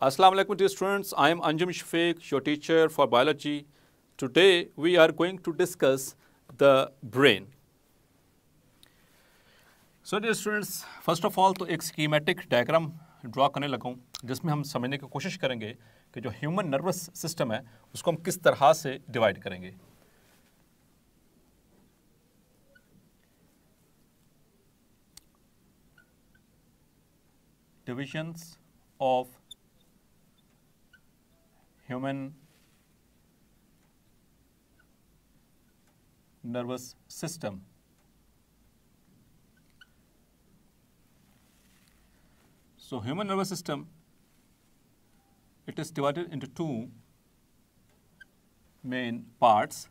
Assalamu alaikum dear students, I am Anjum Shafiq, your teacher for biology. Today we are going to discuss the brain. So dear students, first of all to ek schematic diagram draw karne लगा हूँ जिसमें हम समझने की कोशिश करेंगे कि जो human nervous system hai usko hum kis tarah se divide karenge divisions of human nervous system. So human nervous system, it is divided into two main parts.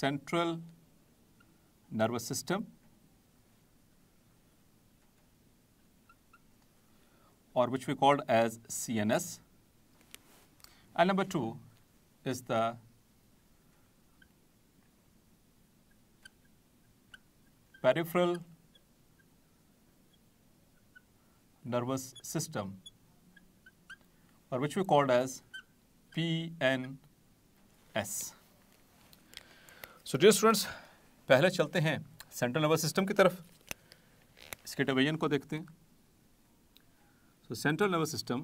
Central nervous system or which we called as CNS. And number two is the peripheral nervous system or which we called as PNS. So dear students, पहले चलते हैं central nervous system की तरफ इसके division को देखते हैं so central nervous system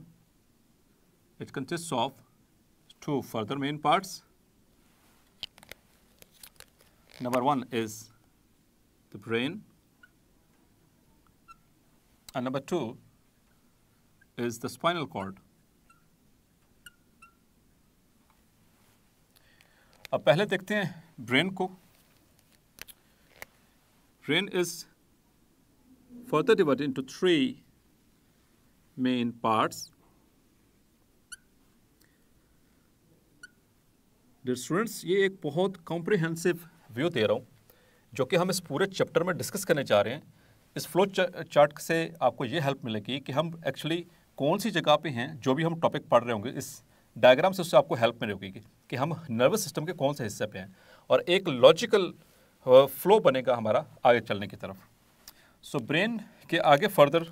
it consist of two further main parts number one is the brain and number two is the spinal cord. अब पहले देखते हैं ब्रेन को Rain is further divided into three main parts. Dear students ये एक बहुत comprehensive view दे रहा हूँ जो कि हम इस पूरे चैप्टर में डिस्कस करने जा रहे हैं इस फ्लो चार्ट से आपको ये हेल्प मिलेगी कि हम एक्चुअली कौन सी जगह पे हैं जो भी हम टॉपिक पढ़ रहे होंगे इस डायग्राम से उससे आपको हेल्प मिलेगी कि हम नर्वस सिस्टम के कौन से हिस्से पे हैं और एक लॉजिकल फ्लो बनेगा हमारा आगे चलने की तरफ सो so, ब्रेन के आगे further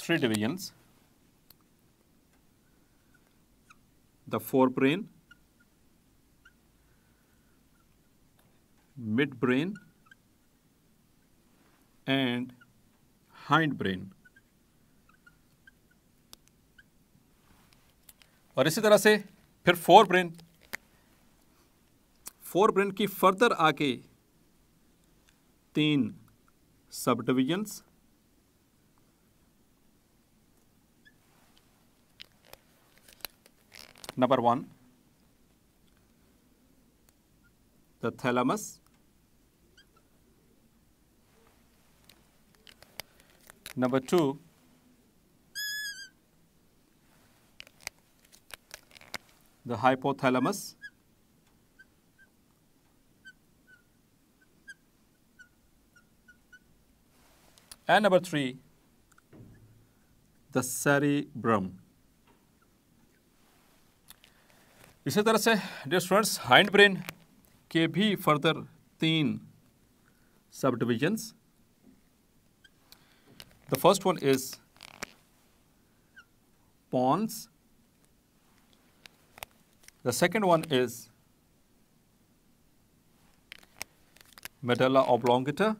three divisions the forebrain midbrain and hindbrain और इसी तरह से फिर फोर ब्रेन फोर ब्रेंड की फर्दर आके तीन subdivisions number one the thalamus number two the hypothalamus number three And number three, the cerebrum. इसी तरह से डियर स्टूडेंट्स हाइंड ब्रेन के भी फर्दर तीन subdivisions the first one is pons the second one is medulla oblongata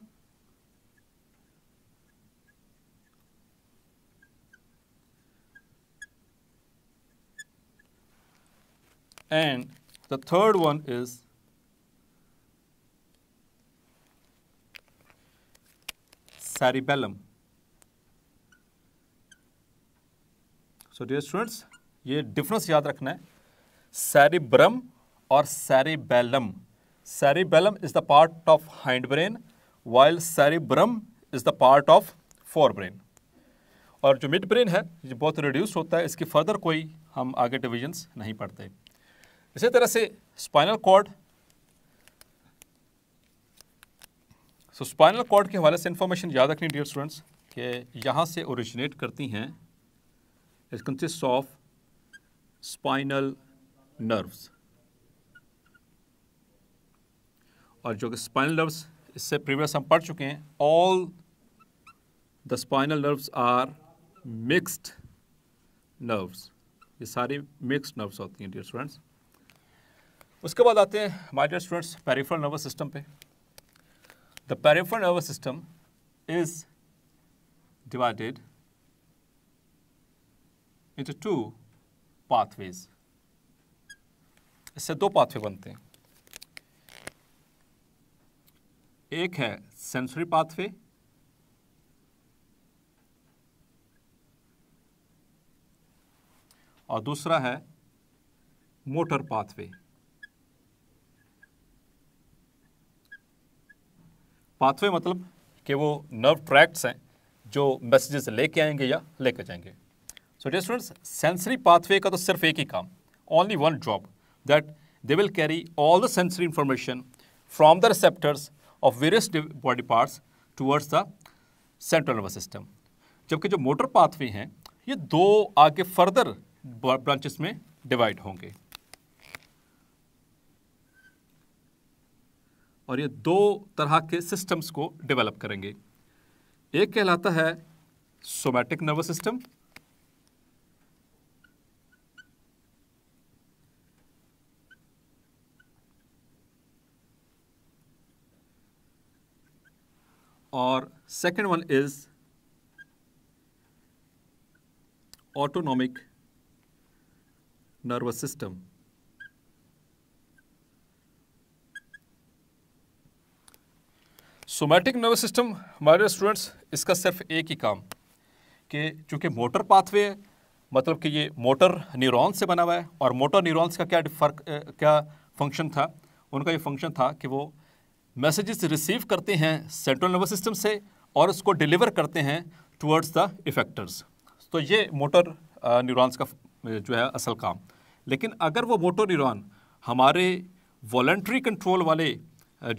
And the third one is cerebellum. So dear students ये difference याद रखना है cerebrum और cerebellum. Cerebellum is the part of hindbrain while cerebrum is the part of forebrain और जो mid brain है ये बहुत रिड्यूस होता है इसकी फर्दर कोई हम आगे डिविजन्स नहीं पढ़ते इसी तरह से spinal cord so spinal cord के हवाले से इंफॉर्मेशन याद रखनी डियर स्टूडेंट्स कि यहाँ से ओरिजिनेट करती हैं it consist of spinal nerves और जो कि स्पाइनल नर्व्स इससे प्रीवियस हम पढ़ चुके हैं all the spinal nerves are mixed nerves ये सारी मिक्स्ड नर्व्स होती हैं डियर स्टूडेंट्स उसके बाद आते हैं my dear students peripheral nervous system पे the peripheral nervous system is divided into two pathways इससे दो पाथवे बनते हैं एक है सेंसरी पाथवे और दूसरा है मोटर पाथवे पाथवे मतलब कि वो नर्व ट्रैक्ट्स हैं जो मैसेजेस लेके आएंगे या लेके जाएंगे so dear students sensory pathway का तो सिर्फ एक ही काम only one job that they will carry all the sensory information from the receptors of various body parts towards the central nervous system जबकि जो मोटर पाथवे हैं ये दो आगे फर्दर ब्रांचेस में डिवाइड होंगे और ये दो तरह के सिस्टम्स को डेवलप करेंगे एक कहलाता है सोमैटिक नर्वस सिस्टम और second one is autonomic nervous system somatic nervous system हमारे स्टूडेंट्स इसका सिर्फ एक ही काम कि चूँकि मोटर पाथवे है मतलब कि ये मोटर न्यूरॉन से बना हुआ है और मोटर न्यूरॉन्स का क्या फर्क क्या फंक्शन था उनका ये फंक्शन था कि वो मैसेजेस रिसीव करते हैं सेंट्रल नर्वस सिस्टम से और उसको डिलीवर करते हैं टुवर्ड्स द इफेक्टर्स तो ये मोटर न्यूरॉन्स का जो है असल काम लेकिन अगर वो मोटर न्यूरॉन हमारे वॉलेंट्री कंट्रोल वाले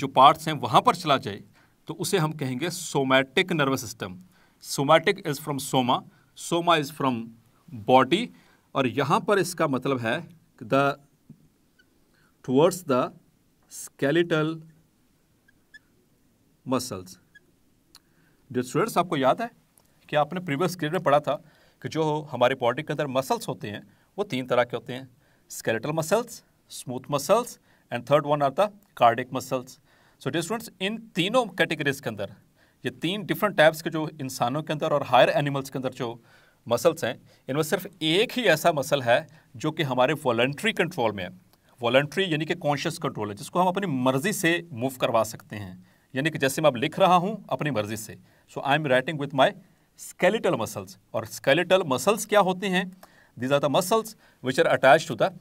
जो पार्ट्स हैं वहाँ पर चला जाए तो उसे हम कहेंगे somatic nervous system somatic is from soma soma is from body और यहाँ पर इसका मतलब है the towards the skeletal muscles जो स्टूडेंट्स आपको याद है कि आपने प्रीवियस ग्रेड में पढ़ा था कि जो हमारे बॉडी के अंदर मसल्स होते हैं वो तीन तरह के होते हैं skeletal muscles smooth muscles and third one are the cardiac muscles so dear students इन तीनों कैटेगरीज के अंदर ये तीन डिफरेंट टाइप्स के जो इंसानों के अंदर और हायर एनिमल्स के अंदर जो मसल्स हैं इनमें सिर्फ एक ही ऐसा मसल है जो कि हमारे वॉलेंट्री कंट्रोल में है वॉलेंट्री यानी कि कॉन्शियस कंट्रोल है जिसको हम अपनी मर्ज़ी से मूव करवा सकते हैं यानी कि जैसे मैं अब लिख रहा हूँ अपनी मर्ज़ी से so I am writing with my skeletal muscles और स्केलेटल मसल्स क्या होते हैं these are the muscles which are attach to the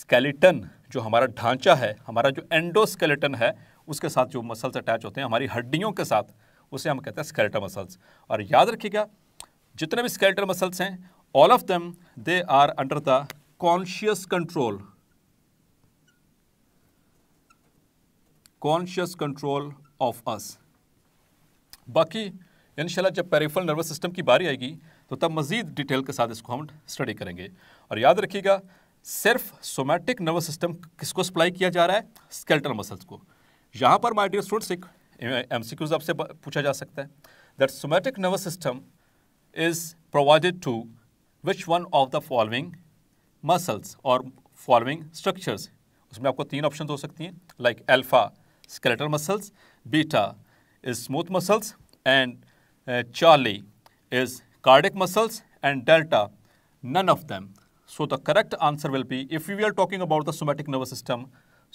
skeleton जो हमारा ढांचा है हमारा जो एंडोस्केलेटन है उसके साथ जो मसल्स अटैच होते हैं हमारी हड्डियों के साथ उसे हम कहते हैं स्केल्टर मसल्स और याद रखिएगा जितने भी स्केल्टर मसल्स हैं all of them they are under the conscious control conscious control of us बाकी इनशाला जब पेरिफल नर्वस सिस्टम की बारी आएगी तो तब मज़ीद डिटेल के साथ इसको हम स्टडी करेंगे और याद रखिएगा सिर्फ सोमैटिक नर्वस सिस्टम किसको सप्लाई किया जा रहा है स्केल्टर मसल्स को यहाँ पर माय डियर स्टूडेंट्स एक एम सी क्यूज आपसे पूछा जा सकता है that somatic nervous system is provided to which one of the following muscles or following structures उसमें आपको तीन ऑप्शन हो सकती हैं like alpha skeletal muscles beta is smooth muscles and Charlie is cardiac muscles and delta none of them so the correct answer will be if you are talking about the somatic nervous system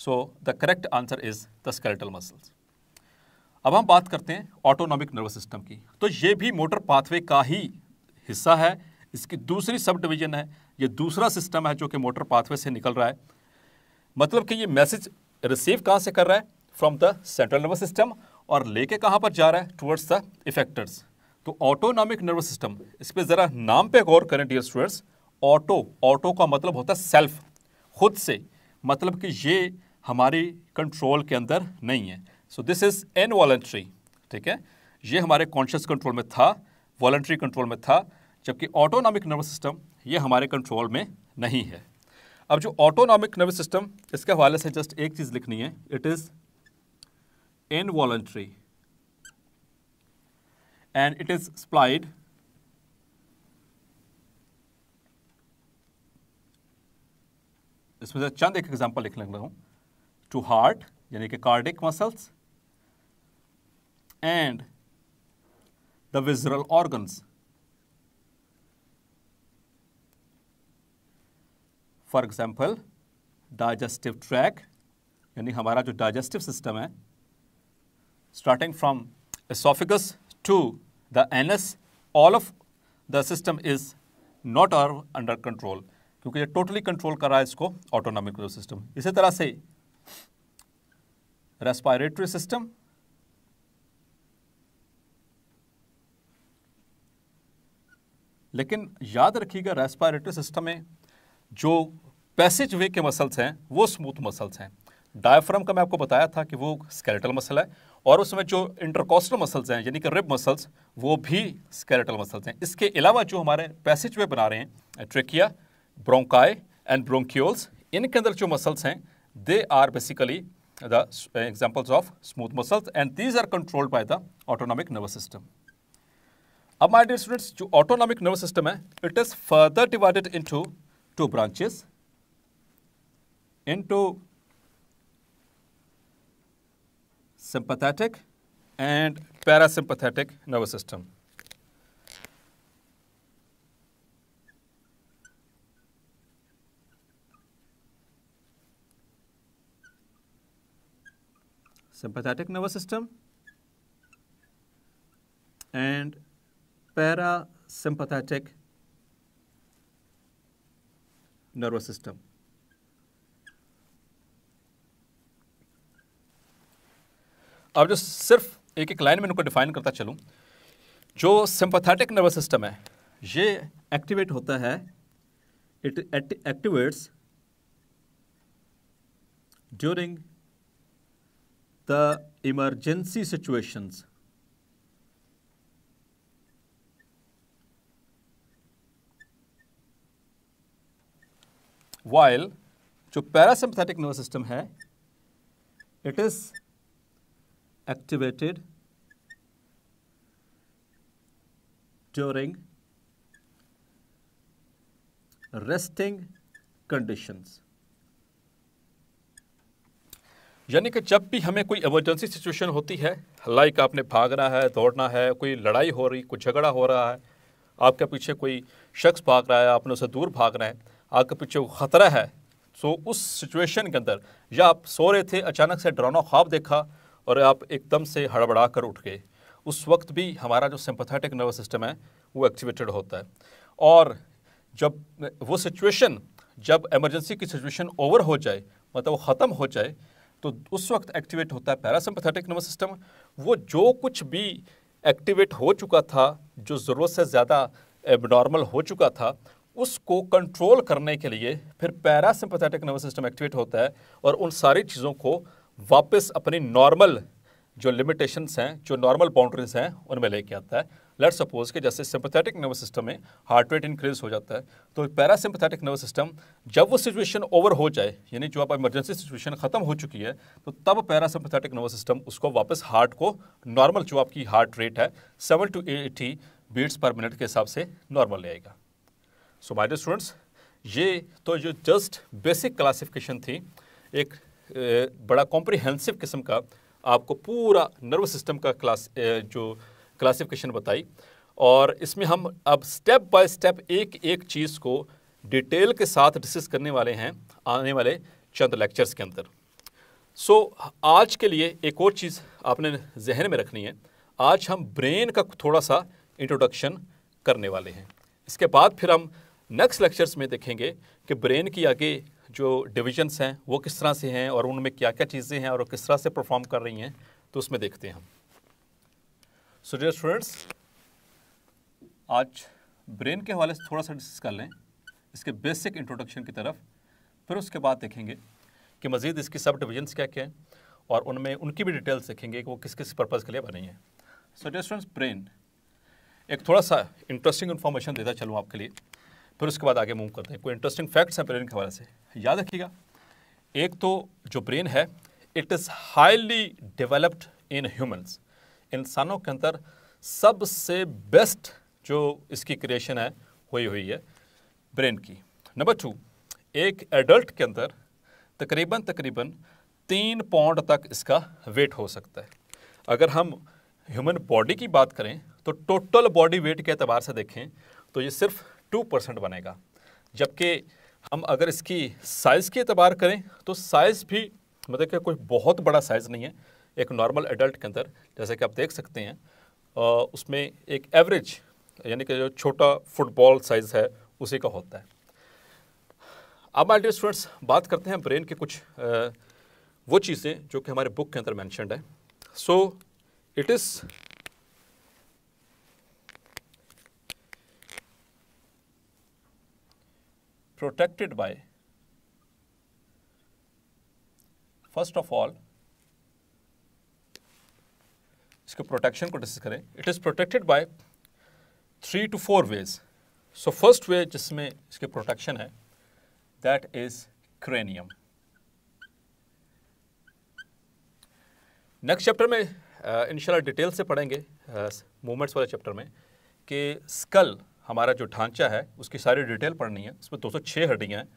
so the correct answer is the skeletal muscles अब हम बात करते हैं autonomic nervous system की तो ये भी motor pathway का ही हिस्सा है इसकी दूसरी सब डिवीजन है ये दूसरा सिस्टम है जो कि मोटर पाथवे से निकल रहा है मतलब कि ये मैसेज रिसीव कहाँ से कर रहा है from the central nervous system और लेके कहाँ पर जा रहा है टूवर्ड्स द इफेक्टर्स तो ऑटोनॉमिक नर्वस सिस्टम इस पर ज़रा नाम पे गौर करें डियर स्टूडेंट्स ऑटो ऑटो का मतलब होता है सेल्फ खुद से मतलब कि ये हमारी कंट्रोल के अंदर नहीं है so this is involuntary ठीक है ये हमारे कॉन्शियस कंट्रोल में था वॉलेंट्री कंट्रोल में था जबकि ऑटोनॉमिक नर्वस सिस्टम ये हमारे कंट्रोल में नहीं है अब जो ऑटोनॉमिक नर्वस सिस्टम इसके हवाले से जस्ट एक चीज़ लिखनी है it is involuntary and it is supplied इसमें से चंद एक एग्जाम्पल लिखने लग रहा हूं टू हार्ट यानी कि cardiac muscles and the visceral organs for example digestive tract यानी हमारा जो डाइजेस्टिव सिस्टम है starting from esophagus to the all of the system is not not under control क्योंकि ये टोटली कंट्रोल कर रहा है इसको ऑटोनॉमिक सिस्टम इसी तरह से respiratory system, लेकिन याद रखिएगा रेस्पायरेटरी सिस्टम में जो पैसेज वे के मसल्स हैं वो स्मूथ मसल्स हैं डायफ्राम का मैं आपको बताया था कि वो स्केलेटल मसल है और उसमें जो इंटरकोस्टल मसल्स हैं यानी कि रिब मसल्स वो भी स्केलेटल मसल्स हैं इसके अलावा जो हमारे पैसेज वे बना रहे हैं ट्रेकिया ब्रोंकाई एंड ब्रोंक्योल्स इनके अंदर जो मसल्स हैं They are basically the uh, examples of smooth muscles and these are controlled by the autonomic nervous system. Now, my dear students, the autonomic nervous system eh, it is further divided into two branches: into sympathetic and parasympathetic nervous system. sympathetic nervous system and parasympathetic nervous system. अब जो सिर्फ एक एक line में उनको define करता चलूं, जो सिंपथेटिक नर्वस सिस्टम है ये एक्टिवेट होता है it activates during the emergency situations. While the parasympathetic nervous system hai, it is activated during resting conditions. यानी कि जब भी हमें कोई इमरजेंसी सिचुएशन होती है लाइक आपने भागना है दौड़ना है कोई लड़ाई हो रही कोई झगड़ा हो रहा है आपके पीछे कोई शख्स भाग रहा है आपने उसे दूर भागना है आपके पीछे ख़तरा है सो तो उस सिचुएशन के अंदर या आप सो रहे थे अचानक से ड्रोनो ख्वाब देखा और आप एकदम से हड़बड़ा कर उठ गए उस वक्त भी हमारा जो सिंपथेटिक नर्वस सिस्टम है वो एक्टिवेटेड होता है और जब वो सिचुएशन जब एमरजेंसी की सिचुएशन ओवर हो जाए मतलब वो ख़त्म हो जाए तो उस वक्त एक्टिवेट होता है पैरासिम्पथेटिक नर्वस सिस्टम वो जो कुछ भी एक्टिवेट हो चुका था जो ज़रूरत से ज़्यादा एबनॉर्मल हो चुका था उसको कंट्रोल करने के लिए फिर पैरासिम्पथेटिक नर्वस सिस्टम एक्टिवेट होता है और उन सारी चीज़ों को वापस अपनी नॉर्मल जो लिमिटेशंस हैं जो नॉर्मल बाउंड्रीज हैं उनमें लेके आता है लेट सपोज कि जैसे सिंपथेटिक नर्वस सिस्टम में हार्ट रेट इंक्रीज हो जाता है तो पैरासिम्पथेटिक नर्वस सिस्टम जब वो सिचुएशन ओवर हो जाए यानी जो आप इमरजेंसी सिचुएशन ख़त्म हो चुकी है तो तब पैरासिम्पथेटिक नर्वस सिस्टम उसको वापस हार्ट को नॉर्मल जो आपकी हार्ट रेट है seven to eighty beats per minute के हिसाब से नॉर्मल ले आएगा सो माय स्टूडेंट्स ये तो जो जस्ट बेसिक क्लासिफिकेशन थी एक बड़ा कॉम्प्रिहेंसिव किस्म का आपको पूरा नर्वस सिस्टम का क्लास जो क्लासिफिकेशन बताई और इसमें हम अब स्टेप बाय स्टेप एक एक चीज़ को डिटेल के साथ डिस्कस करने वाले हैं आने वाले चंद लेक्चर्स के अंदर सो so, आज के लिए एक और चीज़ आपने जहन में रखनी है आज हम ब्रेन का थोड़ा सा इंट्रोडक्शन करने वाले हैं इसके बाद फिर हम नेक्स्ट लेक्चर्स में देखेंगे कि ब्रेन की आगे जो डिविजन्स हैं वो किस तरह से हैं और उनमें क्या क्या चीज़ें हैं और किस तरह से परफॉर्म कर रही हैं तो उसमें देखते हैं हम सो डियर स्टूडेंट्स आज ब्रेन के हवाले से थोड़ा सा डिस्कस कर लें इसके बेसिक इंट्रोडक्शन की तरफ फिर उसके बाद देखेंगे कि मज़ीद इसकी सब डिविजन्स क्या क्या हैं और उनमें उनकी भी डिटेल्स देखेंगे कि वो किस किस पर्पज़ के लिए बनी है सो डियर स्टूडेंट्स ब्रेन एक थोड़ा सा इंटरेस्टिंग इन्फॉर्मेशन देता चलूँ आपके लिए फिर उसके बाद आगे मूव करते हैं कोई इंटरेस्टिंग फैक्ट्स हैं ब्रेन के हवाले से याद रखिएगा एक तो जो ब्रेन है it is highly developed in humans इंसानों के अंदर सबसे बेस्ट जो इसकी क्रिएशन है हुई हुई है ब्रेन की नंबर टू एक एडल्ट के अंदर तकरीबन तकरीबन तीन पाउंड तक इसका वेट हो सकता है अगर हम ह्यूमन बॉडी की बात करें तो टोटल बॉडी वेट के अतबार से देखें तो ये सिर्फ टू परसेंट बनेगा जबकि हम अगर इसकी साइज़ के अतबार करें तो साइज़ भी मतलब कि कोई बहुत बड़ा साइज़ नहीं है एक नॉर्मल एडल्ट के अंदर जैसे कि आप देख सकते हैं आ, उसमें एक एवरेज यानी कि जो छोटा फुटबॉल साइज़ है उसी का होता है अब आई डी स्टूडेंट्स बात करते हैं ब्रेन के कुछ आ, वो चीज़ें जो कि हमारे बुक के अंदर मैंशनड है so it is protected by first of all इसके प्रोटेक्शन को डिस्कस करें it is protected by three two four ways so first way जिसमें इसके प्रोटेक्शन है that is cranium next chapter में इंशाल्लाह uh, डिटेल से पढ़ेंगे मूवमेंट्स uh, वाले चैप्टर में कि स्कल हमारा जो ढांचा है उसकी सारी डिटेल पढ़नी है उसमें 206 हड्डियाँ हैं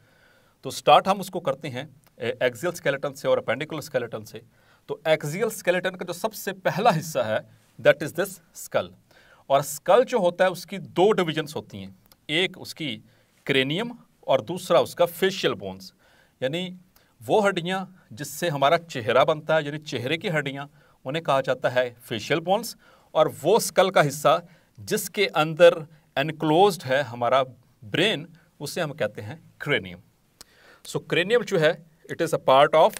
तो स्टार्ट हम उसको करते हैं एक्जियल स्केलेटन से और अपेंडिकुलर स्केलेटन से तो एक्सियल स्केलेटन का जो सबसे पहला हिस्सा है दैट इज़ दिस स्कल और स्कल जो होता है उसकी दो डिविजन्स होती हैं एक उसकी क्रेनियम और दूसरा उसका फेशियल बोन्स यानी वो हड्डियाँ जिससे हमारा चेहरा बनता है यानी चेहरे की हड्डियाँ उन्हें कहा जाता है फेशियल बोन्स और वो स्कल का हिस्सा जिसके अंदर एनक्लोज है हमारा ब्रेन उसे हम कहते हैं क्रेनियम सो so, क्रेनियम जो है it is a part of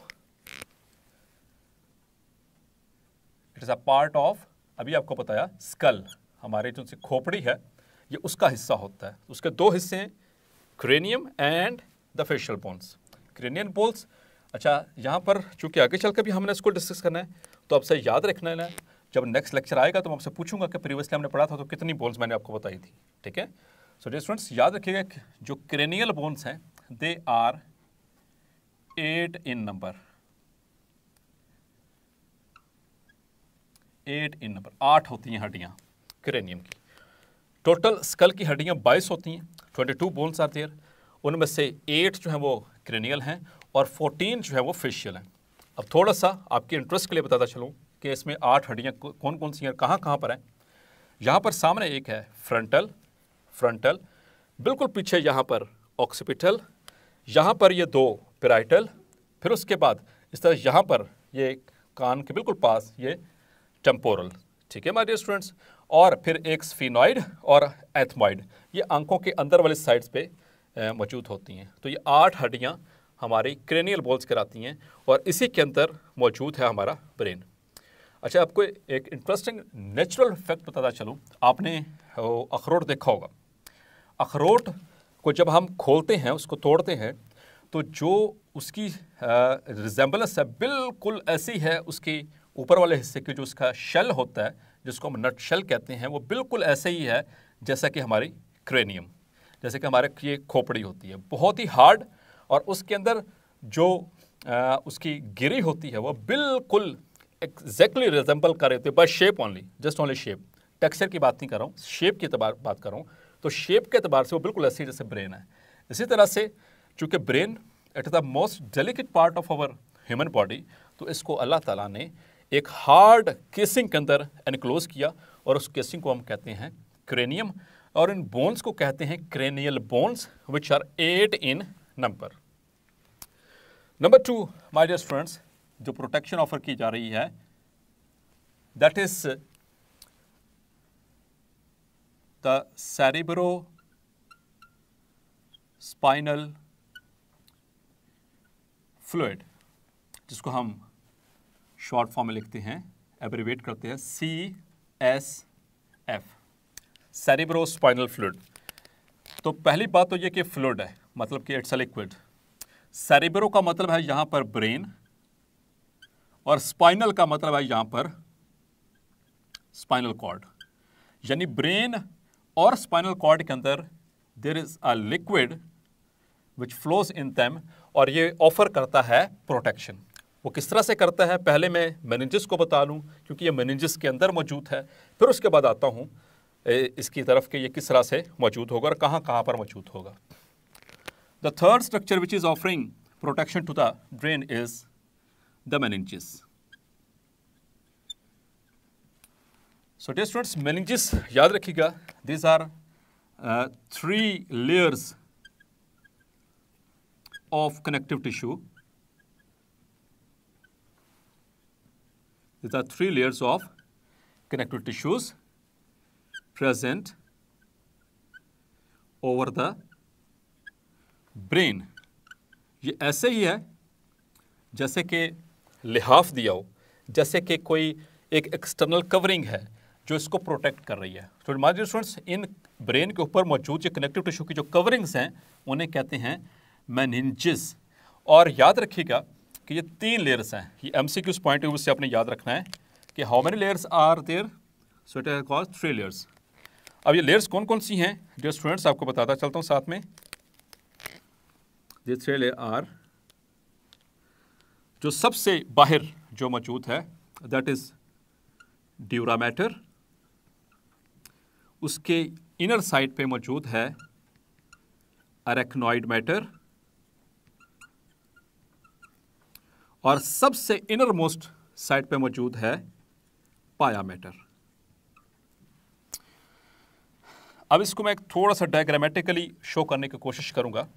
it is a part of अभी आपको बताया स्कल हमारे जो से खोपड़ी है ये उसका हिस्सा होता है उसके दो हिस्से हैं cranium and the facial bones cranial bones अच्छा यहाँ पर चूंकि आगे चल के भी हमने इसको डिस्कस करना है तो आपसे याद रखना है जब नेक्स्ट लेक्चर आएगा तो मैं आपसे पूछूंगा कि प्रीवियसली हमने पढ़ा था तो कितनी बोन्स मैंने आपको बताई थी ठीक है सो डे स्टूडेंट्स याद रखिएगा जो क्रेनियल बोन्स हैं they are eight in number eight in number आठ होती हैं हड्डियाँ क्रेनियम की टोटल स्कल की हड्डियाँ बाईस होती हैं twenty two bones are there उनमें से एट जो हैं वो क्रेनियल हैं और फोर्टीन जो है वो फेशियल हैं अब थोड़ा सा आपके इंटरेस्ट के लिए बताता चलूँ कि इसमें आठ हड्डियाँ कौन कौन सी हैं कहाँ कहाँ पर हैं यहाँ पर सामने एक है फ्रंटल फ्रंटल बिल्कुल पीछे यहाँ पर ऑक्सीपिटल यहाँ पर ये दो पेराइटल फिर उसके बाद इस तरह यहाँ पर ये कान के बिल्कुल पास ये टेम्पोरल ठीक है माय स्टूडेंट्स और फिर एक स्फिनॉइड और एथमॉइड ये आंखों के अंदर वाले साइड्स पे मौजूद होती हैं तो ये आठ हड्डियाँ हमारी क्रेनियल बोल्स कराती हैं और इसी के अंदर मौजूद है हमारा ब्रेन अच्छा आपको एक इंटरेस्टिंग नेचुरल फैक्ट बताता चलूँ आपने अखरोट देखा होगा अखरोट को जब हम खोलते हैं उसको तोड़ते हैं तो जो उसकी रिजेंबलेंस है बिल्कुल ऐसी है उसकी ऊपर वाले हिस्से की जो उसका शेल होता है जिसको हम नट शेल कहते हैं वो बिल्कुल ऐसे ही है जैसा कि हमारी क्रेनियम जैसे कि हमारे ये खोपड़ी होती है बहुत ही हार्ड और उसके अंदर जो आ, उसकी गिरी होती है वो बिल्कुल एग्जैक्टली रिजेंबल कर रही है by shape only just only shape texture की बात नहीं कर रहा हूँ शेप की एतबार बात कर रहा हूँ तो शेप के अतबार से वो बिल्कुल ऐसे जैसे ब्रेन है इसी तरह से चूँकि brain it is the most delicate part of our human body तो इसको अल्लाह ताला ने एक हार्ड केसिंग के अंदर एनक्लोज किया और उस केसिंग को हम कहते हैं क्रेनियम और इन बोन्स को कहते हैं cranial bones which are eight in number number two my dear friends जो प्रोटेक्शन ऑफर की जा रही है that is the cerebro spinal fluid जिसको हम शॉर्ट फॉर्म में लिखते हैं एब्रिवेट करते हैं C S F cerebrospinal fluid तो पहली बात तो ये कि फ्लूड है मतलब कि इट्स अ लिक्विड सेरिब्रो का मतलब है यहाँ पर ब्रेन और स्पाइनल का मतलब है यहाँ पर स्पाइनल कॉर्ड यानी ब्रेन और स्पाइनल कॉर्ड के अंदर there is a liquid which flows in them और ये ऑफर करता है प्रोटेक्शन वो किस तरह से करता है पहले मैं मैनेजिस को बता लूँ क्योंकि ये मैनेजिस के अंदर मौजूद है फिर उसके बाद आता हूँ इसकी तरफ कि ये किस तरह से मौजूद होगा और कहाँ कहाँ पर मौजूद होगा the third structure which is offering protection to the brain is the meninges so dear students meninges याद रखिएगा these are three layers of connective tissue These are three layers of connective tissues present over the brain ये ऐसे ही है जैसे कि लिहाफ दिया हो जैसे कि कोई एक एक्सटर्नल कवरिंग है जो इसको प्रोटेक्ट कर रही है तो माजी स्टूडेंट्स इन ब्रेन के ऊपर मौजूद जो कनेक्टिव टिश्यू की जो कवरिंग्स हैं उन्हें कहते हैं मैनजिस और याद रखिएगा कि ये तीन लेयर्स हैं ये M C Qs point of से आपने याद रखना है कि how many layers are there so it cause three layers अब ये लेयर्स कौन कौन सी हैं जो स्टूडेंट्स आपको बताता चलता हूँ साथ में ये थ्री लेयर आर जो सबसे बाहर जो मौजूद है दैट इज़ ड्यूरा मैटर उसके इनर साइड पे मौजूद है अरेक्नॉइड मैटर और सबसे इनर मोस्ट साइड पे मौजूद है पाया मैटर अब इसको मैं थोड़ा सा डायग्रामेटिकली शो करने की कोशिश करूंगा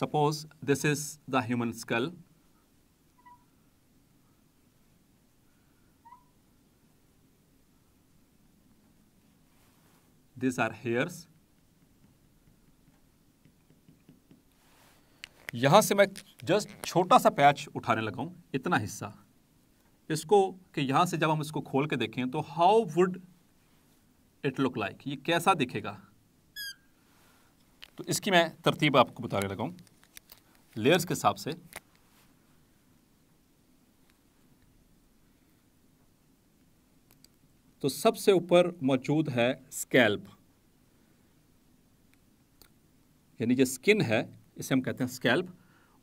suppose this is the human skull this are hairs यहाँ से मैं जस्ट छोटा सा पैच उठाने लगा हूँ इतना हिस्सा इसको कि यहाँ से जब हम इसको खोल के देखें तो how would it look like ये कैसा दिखेगा तो इसकी मैं तरतीब आपको बताने लगा हूँ लेयर्स के हिसाब से तो सबसे ऊपर मौजूद है स्कैल्प यानी जो स्किन है इसे हम कहते हैं स्कैल्प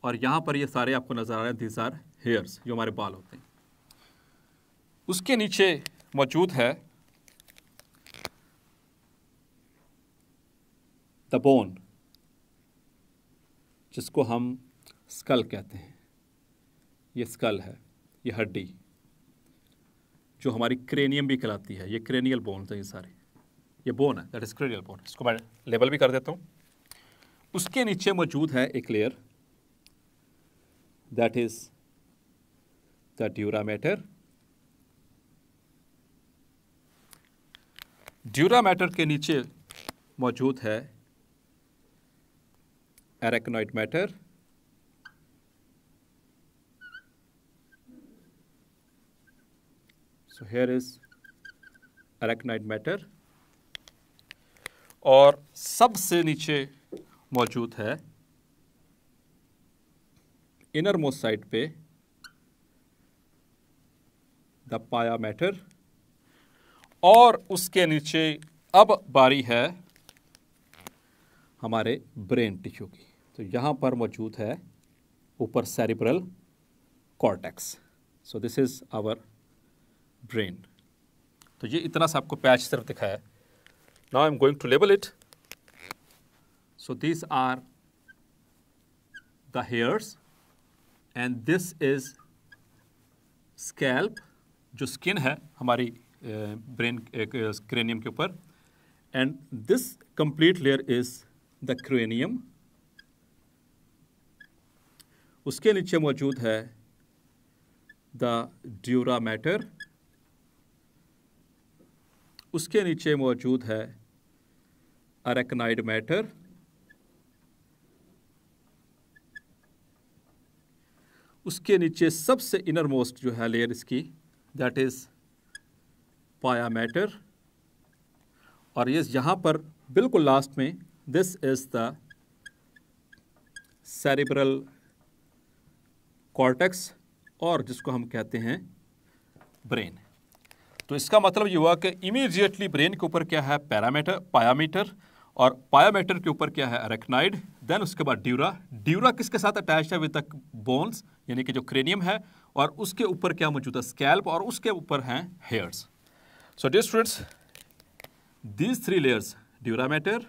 और यहाँ पर ये सारे आपको नज़र आ रहे हैं दीज आर हेयर्स जो हमारे बाल होते हैं उसके नीचे मौजूद है द बोन जिसको हम स्कल कहते हैं ये स्कल है ये हड्डी जो हमारी क्रेनियम भी कहलाती है ये क्रेनियल बोन्स हैं ये सारे ये बोन है दैट इज क्रेनियल बोन इसको मैं लेबल भी कर देता हूँ उसके नीचे मौजूद है एक layer that is the dura mater dura mater के नीचे मौजूद है arachnoid mater so here is arachnid mater और सबसे नीचे मौजूद है इनर मोस्ट साइड पे द पाया मैटर और उसके नीचे अब बारी है हमारे ब्रेन टिश्यू की तो यहां पर मौजूद है ऊपर cerebral cortex so this is our brain तो ये इतना सा आपको पैच सिर्फ दिखाया now I am going to label it So these are the hairs and this is scalp जो स्किन है हमारी ब्रेन क्रेनियम के ऊपर and this complete layer is the cranium उसके नीचे मौजूद है द ड्यूरा मैटर उसके नीचे मौजूद है अरेकनाइड मैटर उसके नीचे सबसे इनर मोस्ट जो है लेयर इसकी दैट इज़ पाया मैटर और ये यहां पर बिल्कुल लास्ट में this is the cerebral cortex और जिसको हम कहते हैं ब्रेन तो इसका मतलब ये हुआ कि इमीडिएटली ब्रेन के ऊपर क्या है पैरामीटर पायामीटर और पायामेटर के ऊपर क्या है अरेक्नाइड देन उसके बाद ड्यूरा ड्यूरा किसके साथ अटैच है विद बोन्स यानी कि जो क्रेनियम है और उसके ऊपर क्या मौजूद है स्कैल्प और उसके ऊपर हैं hairs so dear students these three layers dura mater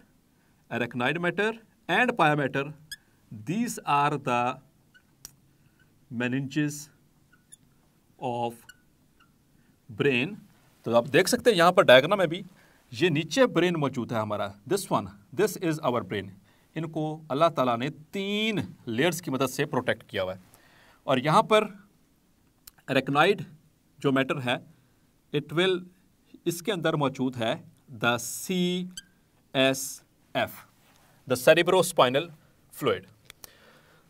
arachnoid mater and pia mater these are the meninges of brain तो आप देख सकते हैं यहाँ पर डायग्राम में भी ये नीचे ब्रेन मौजूद है हमारा this one this is our brain इनको अल्लाह ताला ने तीन लेयर्स की मदद से प्रोटेक्ट किया हुआ है और यहाँ पर रेकनाइड जो मैटर है इट विल इसके अंदर मौजूद है the C S F the cerebrospinal fluid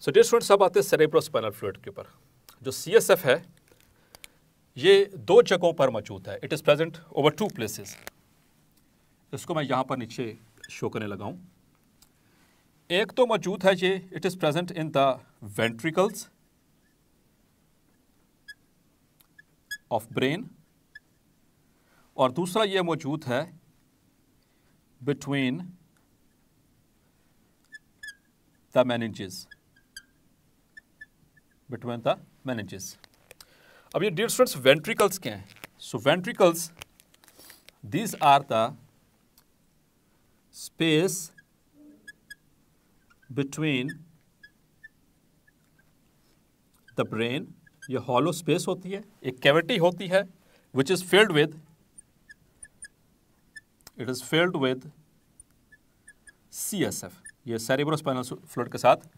so dear student सब आते हैं सेरेब्रोस्पाइनल फ्लूड के ऊपर जो सी एस एफ है ये दो जगहों पर मौजूद है it is present over two places इसको मैं यहाँ पर नीचे शो करने लगा हूँ एक तो मौजूद है ये it is present in the ventricles of brain और दूसरा ये मौजूद है between the meninges between the meninges अब ये डियर स्टूडेंट्स वेंट्रिकल्स क्या हैं so ventricles these are the space between the brain ये हॉलो स्पेस होती है एक cavity होती है which is filled with it is filled with C S F ये स्पाइनल फ्लूड के साथ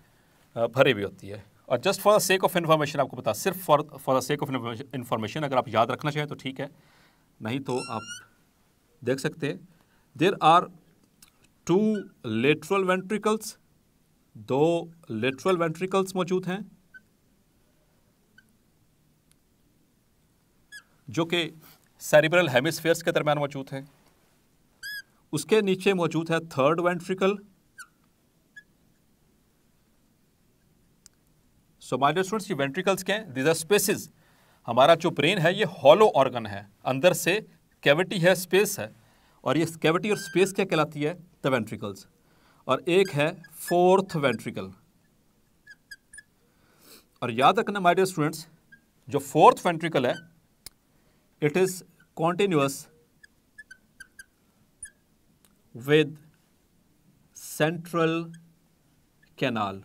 भरी हुई होती है और just for the sake of information आपको पता सिर्फ for for the sake of information अगर आप याद रखना चाहें तो ठीक है नहीं तो आप देख सकते हैं there are two lateral ventricles दो लेट्रल वेंट्रिकल्स मौजूद हैं जो कि सेरिब्रल हेमिसफेयर्स के दरम्यान मौजूद हैं उसके नीचे मौजूद है third ventricle so my dear students ये वेंट्रिकल्स के हैं आर स्पेसिस हमारा जो ब्रेन है ये हॉलो ऑर्गन है अंदर से कैविटी है स्पेस है और ये कैविटी और स्पेस क्या कहलाती है द वेंट्रिकल्स और एक है फोर्थ वेंट्रिकल और याद रखना माय डियर स्टूडेंट्स जो फोर्थ वेंट्रिकल है it is continuous with central canal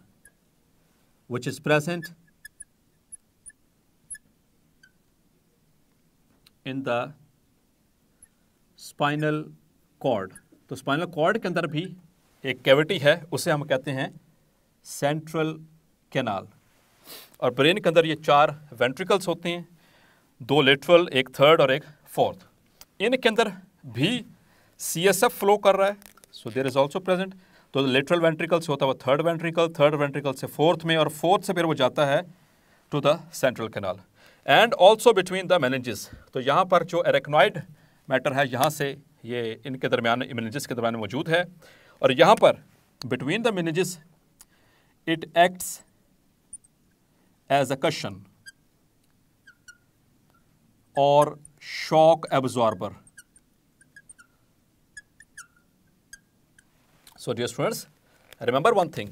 which is present in the spinal cord तो स्पाइनल कॉर्ड के अंदर भी एक कैविटी है उसे हम कहते हैं सेंट्रल कैनाल और ब्रेन के अंदर ये चार वेंट्रिकल्स होते हैं दो लेटरल एक थर्ड और एक फोर्थ इनके अंदर भी सी एस एफ फ्लो कर रहा है so there is also present तो लेटरल वेंट्रिकल से होता है वो थर्ड वेंट्रिकल थर्ड वेंट्रिकल से फोर्थ में और फोर्थ से फिर वो जाता है to the central canal and also between the meninges तो यहाँ पर जो एरेक्नॉइड मैटर है यहाँ से ये इनके दरमियान मिनेजिस के दरमियान मौजूद है और यहाँ पर between the meninges it acts as a cushion और shock absorber so dear students remember one thing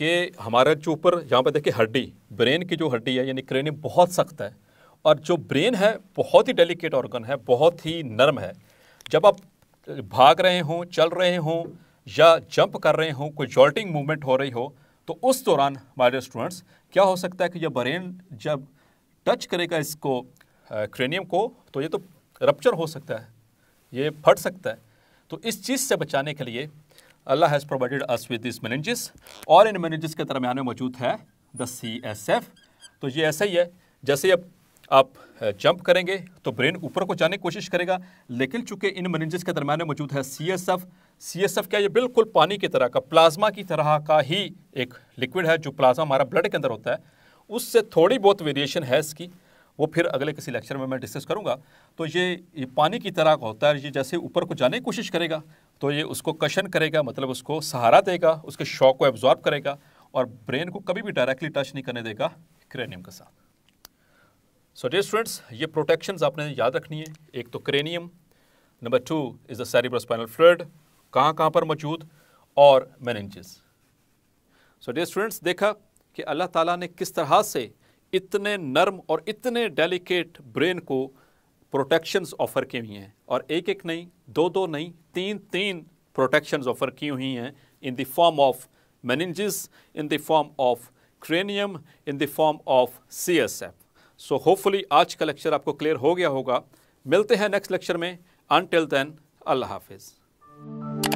कि हमारे जो ऊपर यहाँ पर देखिए हड्डी ब्रेन की जो हड्डी है यानी क्रेनी बहुत सख्त है और जो ब्रेन है बहुत ही डेलिकेट ऑर्गन है बहुत ही नरम है जब आप भाग रहे हों चल रहे हों या जंप कर रहे हों कोई जॉल्टिंग मूवमेंट हो रही हो तो उस दौरान हमारे स्टूडेंट्स क्या हो सकता है कि जब ब्रेन जब टच करेगा इसको क्रेनियम को तो ये तो रप्चर हो सकता है ये फट सकता है तो इस चीज़ से बचाने के लिए Allah has provided us with this meninges और इन मैनेजेस के दरमियान में मौजूद है द सी एस एफ तो ये ऐसा ही है जैसे अब आप जंप करेंगे तो ब्रेन ऊपर को जाने की कोशिश करेगा लेकिन चूंकि इन मरीजेस के दरमियान मौजूद है C S F C S F क्या ये बिल्कुल पानी की तरह का प्लाज्मा की तरह का ही एक लिक्विड है जो प्लाज्मा हमारा ब्लड के अंदर होता है उससे थोड़ी बहुत वेरिएशन है इसकी वो फिर अगले किसी लेक्चर में मैं डिस्कस करूँगा तो ये, ये पानी की तरह का होता है ये जैसे ऊपर को जाने की कोशिश करेगा तो ये उसको कशन करेगा मतलब उसको सहारा देगा उसके शॉक को एब्जॉर्ब करेगा और ब्रेन को कभी भी डायरेक्टली टच नहीं करने देगा क्रेनियम के साथ सो डे स्टूडेंट्स ये प्रोटेक्शन आपने याद रखनी है एक तो cranium number two is the cerebrospinal fluid कहाँ कहाँ पर मौजूद और मैनेजेस सो डे स्टूडेंट्स देखा कि अल्लाह ताला ने किस तरह से इतने नर्म और इतने डेलिकेट ब्रेन को प्रोटेक्शन ऑफ़र की हुई हैं और एक एक नहीं दो दो नहीं तीन तीन प्रोटेक्शन ऑफ़र की हुई हैं in the form of meninges in the form of cranium in the form of C S F so hopefully आज का लेक्चर आपको क्लियर हो गया होगा मिलते हैं नेक्स्ट लेक्चर में अनटिल देन अल्लाह हाफिज़